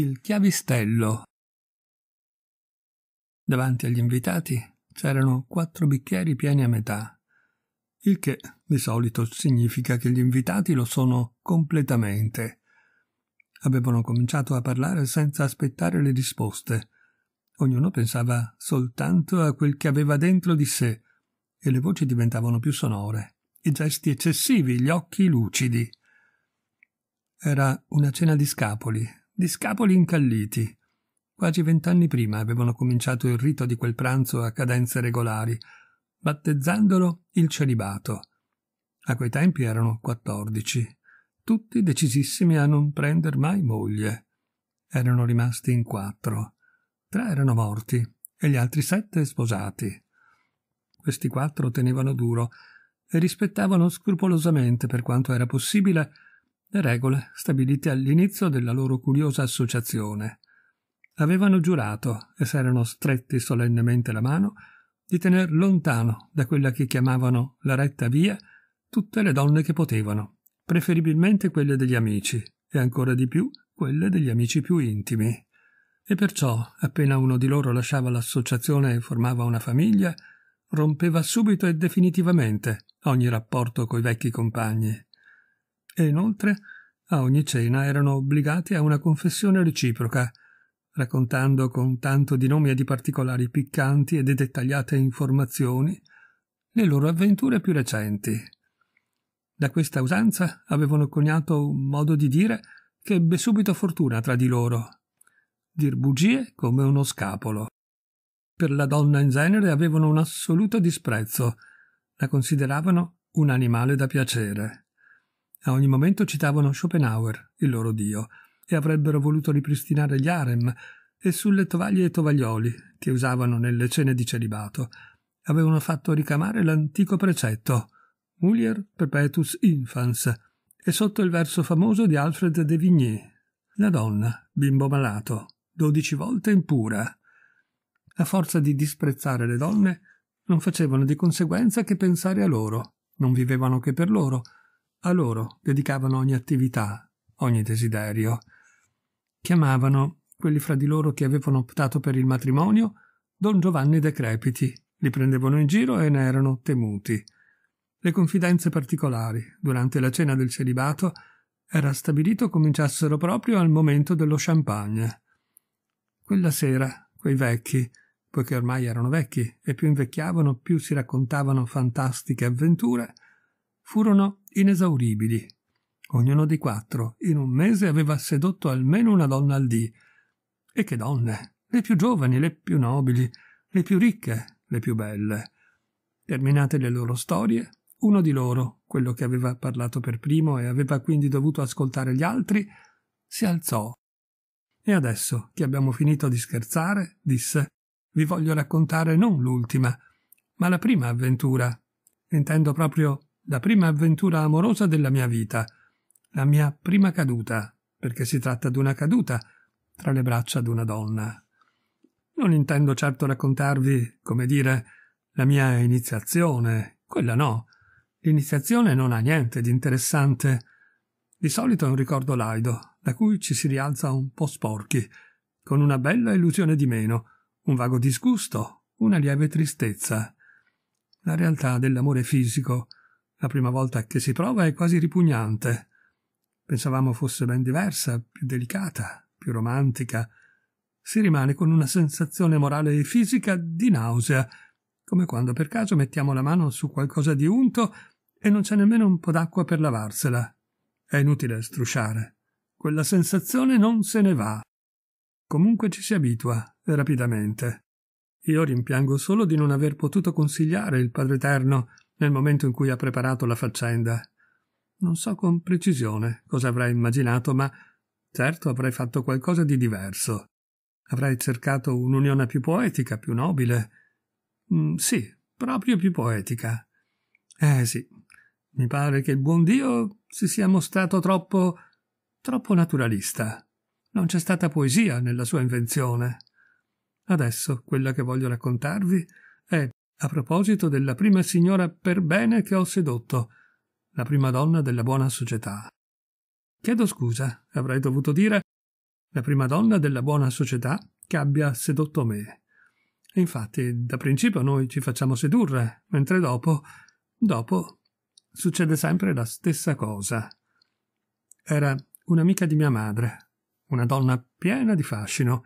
il chiavistello. Davanti agli invitati c'erano quattro bicchieri pieni a metà, il che di solito significa che gli invitati lo sono completamente. Avevano cominciato a parlare senza aspettare le risposte. Ognuno pensava soltanto a quel che aveva dentro di sé, e le voci diventavano più sonore, i gesti eccessivi, gli occhi lucidi. Era una cena di scapoli, di scapoli incalliti. Quasi vent'anni prima avevano cominciato il rito di quel pranzo a cadenze regolari, battezzandolo il celibato. A quei tempi erano quattordici, tutti decisissimi a non prender mai moglie. Erano rimasti in quattro. Tre erano morti e gli altri sette sposati. Questi quattro tenevano duro e rispettavano scrupolosamente, per quanto era possibile, le regole stabilite all'inizio della loro curiosa associazione. Avevano giurato, e s'erano stretti solennemente la mano, di tener lontano da quella che chiamavano la retta via tutte le donne che potevano, preferibilmente quelle degli amici, e ancora di più quelle degli amici più intimi. E perciò, appena uno di loro lasciava l'associazione e formava una famiglia, rompeva subito e definitivamente ogni rapporto coi vecchi compagni e inoltre a ogni cena erano obbligati a una confessione reciproca, raccontando con tanto di nomi e di particolari piccanti e di dettagliate informazioni le loro avventure più recenti. Da questa usanza avevano coniato un modo di dire che ebbe subito fortuna tra di loro. Dir bugie come uno scapolo. Per la donna in genere avevano un assoluto disprezzo, la consideravano un animale da piacere. A ogni momento citavano Schopenhauer, il loro dio, e avrebbero voluto ripristinare gli harem e sulle tovaglie e tovaglioli che usavano nelle cene di celibato avevano fatto ricamare l'antico precetto Mulier perpetus infans e sotto il verso famoso di Alfred de Vigny la donna, bimbo malato, dodici volte impura. A forza di disprezzare le donne, non facevano di conseguenza che pensare a loro, non vivevano che per loro, a loro dedicavano ogni attività, ogni desiderio. Chiamavano quelli fra di loro che avevano optato per il matrimonio Don Giovanni decrepiti, li prendevano in giro e ne erano temuti. Le confidenze particolari, durante la cena del celibato, era stabilito cominciassero proprio al momento dello champagne. Quella sera, quei vecchi, poiché ormai erano vecchi e più invecchiavano, più si raccontavano fantastiche avventure, furono inesauribili. Ognuno dei quattro in un mese aveva sedotto almeno una donna al dì. E che donne! Le più giovani, le più nobili, le più ricche, le più belle. Terminate le loro storie, uno di loro, quello che aveva parlato per primo e aveva quindi dovuto ascoltare gli altri, si alzò. E adesso che abbiamo finito di scherzare, disse, vi voglio raccontare non l'ultima, ma la prima avventura. Intendo proprio la prima avventura amorosa della mia vita, la mia prima caduta, perché si tratta di una caduta tra le braccia di una donna. Non intendo certo raccontarvi, come dire, la mia iniziazione, quella no. L'iniziazione non ha niente di interessante. Di solito è un ricordo laido, da cui ci si rialza un po' sporchi, con una bella illusione di meno, un vago disgusto, una lieve tristezza. La realtà dell'amore fisico, la prima volta che si prova è quasi ripugnante. Pensavamo fosse ben diversa, più delicata, più romantica. Si rimane con una sensazione morale e fisica di nausea, come quando per caso mettiamo la mano su qualcosa di unto e non c'è nemmeno un po' d'acqua per lavarsela. È inutile strusciare. Quella sensazione non se ne va. Comunque ci si abitua rapidamente. Io rimpiango solo di non aver potuto consigliare il Padre Eterno nel momento in cui ha preparato la faccenda. Non so con precisione cosa avrei immaginato, ma certo avrei fatto qualcosa di diverso. Avrei cercato un'unione più poetica, più nobile. Mm, sì, proprio più poetica. Eh sì, mi pare che il buon Dio si sia mostrato troppo. troppo naturalista. Non c'è stata poesia nella sua invenzione. Adesso quella che voglio raccontarvi è a proposito della prima signora per bene che ho sedotto, la prima donna della buona società. Chiedo scusa, avrei dovuto dire la prima donna della buona società che abbia sedotto me. E infatti, da principio noi ci facciamo sedurre, mentre dopo, dopo, succede sempre la stessa cosa. Era un'amica di mia madre, una donna piena di fascino,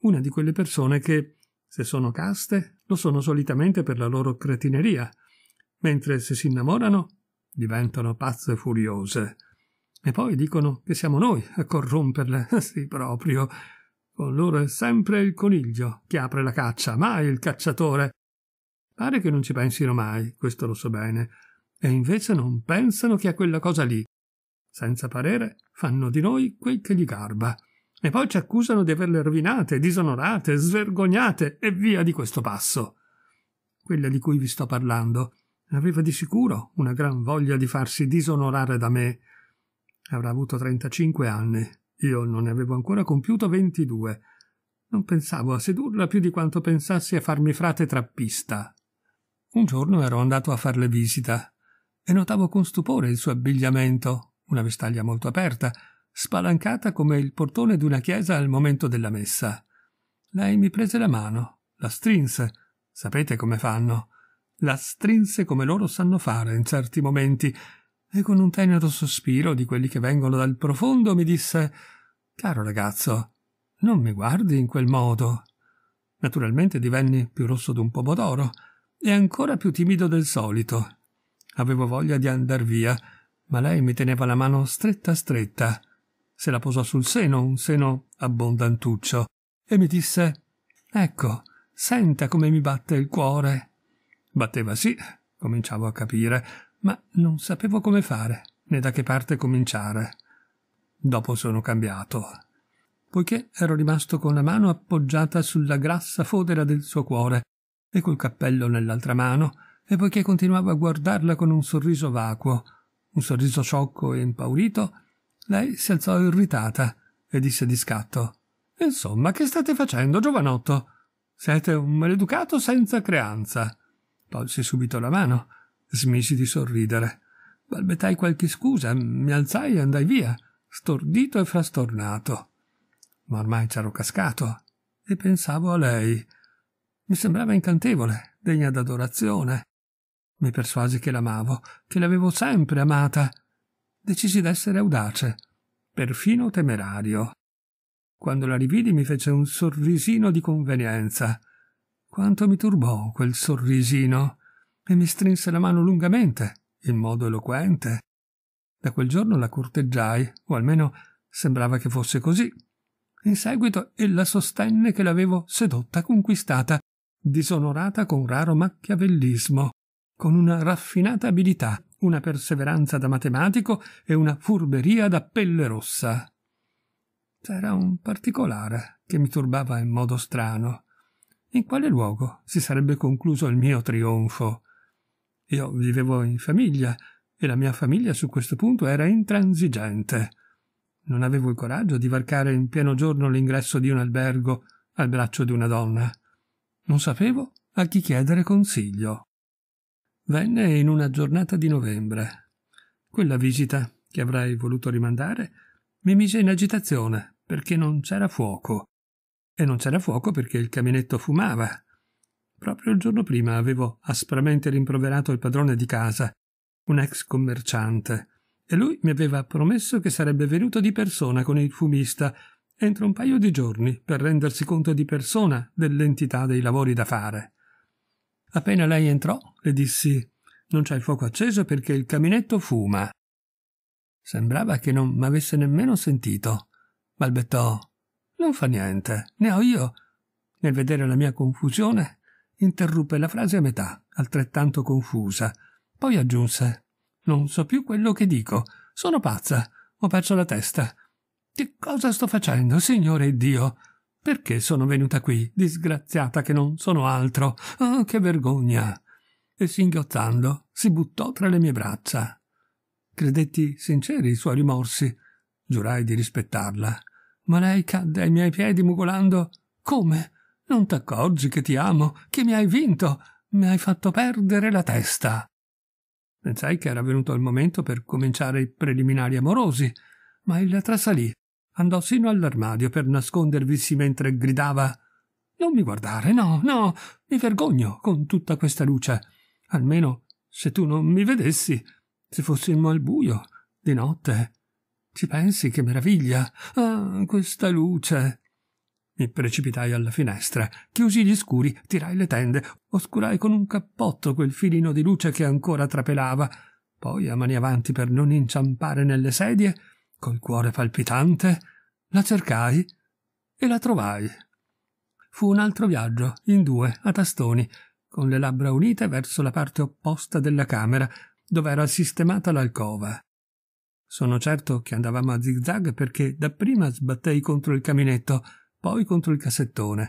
una di quelle persone che se sono caste, lo sono solitamente per la loro cretineria, mentre se si innamorano diventano pazze furiose. E poi dicono che siamo noi a corromperle, sì proprio. Con loro è sempre il coniglio che apre la caccia, mai il cacciatore. Pare che non ci pensino mai, questo lo so bene, e invece non pensano che a quella cosa lì. Senza parere, fanno di noi quel che gli garba. E poi ci accusano di averle rovinate, disonorate, svergognate e via di questo passo. Quella di cui vi sto parlando aveva di sicuro una gran voglia di farsi disonorare da me. Avrà avuto 35 anni, io non ne avevo ancora compiuto 22. Non pensavo a sedurla più di quanto pensassi a farmi frate trappista. Un giorno ero andato a farle visita e notavo con stupore il suo abbigliamento, una vestaglia molto aperta, spalancata come il portone di una chiesa al momento della messa. Lei mi prese la mano, la strinse. Sapete come fanno? La strinse come loro sanno fare in certi momenti, e con un tenero sospiro di quelli che vengono dal profondo mi disse Caro ragazzo, non mi guardi in quel modo. Naturalmente divenni più rosso d'un pomodoro e ancora più timido del solito. Avevo voglia di andar via, ma lei mi teneva la mano stretta stretta se la posò sul seno, un seno abbondantuccio, e mi disse Ecco, senta come mi batte il cuore. Batteva sì, cominciavo a capire, ma non sapevo come fare, né da che parte cominciare. Dopo sono cambiato. Poiché ero rimasto con la mano appoggiata sulla grassa fodera del suo cuore e col cappello nell'altra mano, e poiché continuavo a guardarla con un sorriso vacuo, un sorriso sciocco e impaurito, lei si alzò irritata e disse di scatto: Insomma, che state facendo, giovanotto? Siete un maleducato senza creanza. Tolsi subito la mano. Smisi di sorridere. Balbettai qualche scusa, mi alzai e andai via, stordito e frastornato. Ma ormai c'ero cascato e pensavo a lei. Mi sembrava incantevole, degna d'adorazione. Mi persuasi che l'amavo, che l'avevo sempre amata decisi d'essere audace, perfino temerario. Quando la rividi mi fece un sorrisino di convenienza. Quanto mi turbò quel sorrisino e mi strinse la mano lungamente, in modo eloquente. Da quel giorno la corteggiai, o almeno sembrava che fosse così. In seguito ella sostenne che l'avevo sedotta, conquistata, disonorata con raro macchiavellismo, con una raffinata abilità, una perseveranza da matematico e una furberia da pelle rossa. C'era un particolare che mi turbava in modo strano. In quale luogo si sarebbe concluso il mio trionfo? Io vivevo in famiglia e la mia famiglia su questo punto era intransigente. Non avevo il coraggio di varcare in pieno giorno l'ingresso di un albergo al braccio di una donna. Non sapevo a chi chiedere consiglio. Venne in una giornata di novembre. Quella visita, che avrei voluto rimandare, mi mise in agitazione perché non c'era fuoco. E non c'era fuoco perché il caminetto fumava. Proprio il giorno prima avevo aspramente rimproverato il padrone di casa, un ex commerciante, e lui mi aveva promesso che sarebbe venuto di persona con il fumista entro un paio di giorni per rendersi conto di persona dell'entità dei lavori da fare. Appena lei entrò, le dissi Non c'è il fuoco acceso perché il caminetto fuma. Sembrava che non m'avesse nemmeno sentito. Balbettò Non fa niente, ne ho io. Nel vedere la mia confusione, interruppe la frase a metà, altrettanto confusa. Poi aggiunse Non so più quello che dico. Sono pazza. Ho perso la testa. Che cosa sto facendo, Signore Dio? Perché sono venuta qui, disgraziata che non sono altro? Ah, oh, che vergogna! E singhiozzando si buttò tra le mie braccia. Credetti sinceri i suoi rimorsi. Giurai di rispettarla. Ma lei cadde ai miei piedi mugolando: Come? Non t'accorgi che ti amo, che mi hai vinto, mi hai fatto perdere la testa. Pensai che era venuto il momento per cominciare i preliminari amorosi, ma ella trasalì andò sino all'armadio per nascondervisi mentre gridava Non mi guardare, no, no, mi vergogno con tutta questa luce. Almeno se tu non mi vedessi, se fossimo al buio, di notte. Ci pensi che meraviglia? Ah, questa luce. Mi precipitai alla finestra, chiusi gli scuri, tirai le tende, oscurai con un cappotto quel filino di luce che ancora trapelava. Poi, a mani avanti per non inciampare nelle sedie, Col cuore palpitante la cercai e la trovai. Fu un altro viaggio, in due, a tastoni, con le labbra unite verso la parte opposta della camera, dove era sistemata l'alcova. Sono certo che andavamo a zigzag perché dapprima sbattei contro il caminetto, poi contro il cassettone.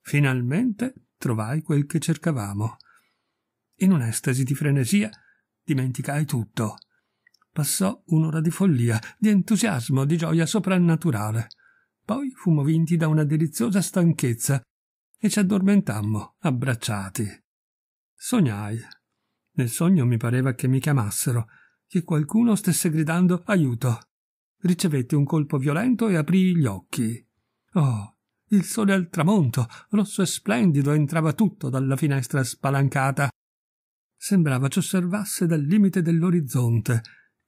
Finalmente trovai quel che cercavamo. In un'estasi di frenesia dimenticai tutto. Passò un'ora di follia, di entusiasmo, di gioia soprannaturale. Poi fummo vinti da una deliziosa stanchezza e ci addormentammo, abbracciati. Sognai. Nel sogno mi pareva che mi chiamassero, che qualcuno stesse gridando aiuto. Ricevetti un colpo violento e aprì gli occhi. Oh, il sole al tramonto, rosso e splendido, entrava tutto dalla finestra spalancata. Sembrava ci osservasse dal limite dell'orizzonte,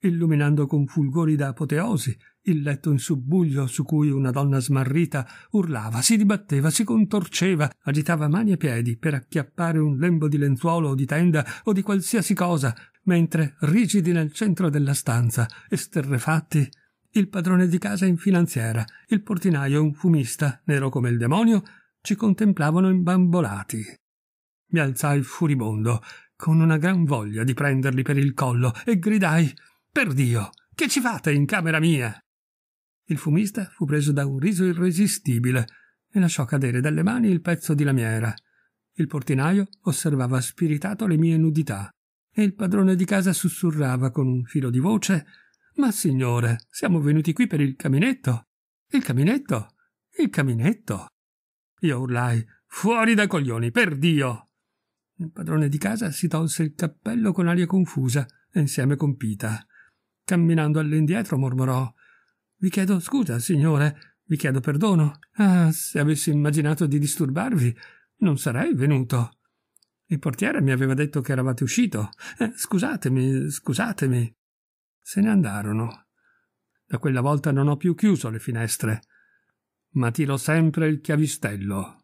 illuminando con fulgori da apoteosi il letto in subbuglio su cui una donna smarrita urlava, si dibatteva, si contorceva, agitava mani e piedi per acchiappare un lembo di lenzuolo o di tenda o di qualsiasi cosa, mentre, rigidi nel centro della stanza, esterrefatti, il padrone di casa in finanziera, il portinaio un fumista, nero come il demonio, ci contemplavano imbambolati. Mi alzai furibondo, con una gran voglia di prenderli per il collo, e gridai per Dio, che ci fate in camera mia? Il fumista fu preso da un riso irresistibile e lasciò cadere dalle mani il pezzo di lamiera. Il portinaio osservava spiritato le mie nudità e il padrone di casa sussurrava con un filo di voce Ma signore, siamo venuti qui per il caminetto. Il caminetto? Il caminetto? Io urlai Fuori dai coglioni, per Dio! Il padrone di casa si tolse il cappello con aria confusa e insieme con Pita. Camminando all'indietro mormorò Vi chiedo scusa, signore, vi chiedo perdono. Ah, se avessi immaginato di disturbarvi, non sarei venuto. Il portiere mi aveva detto che eravate uscito. Eh, scusatemi, scusatemi. Se ne andarono. Da quella volta non ho più chiuso le finestre, ma tiro sempre il chiavistello.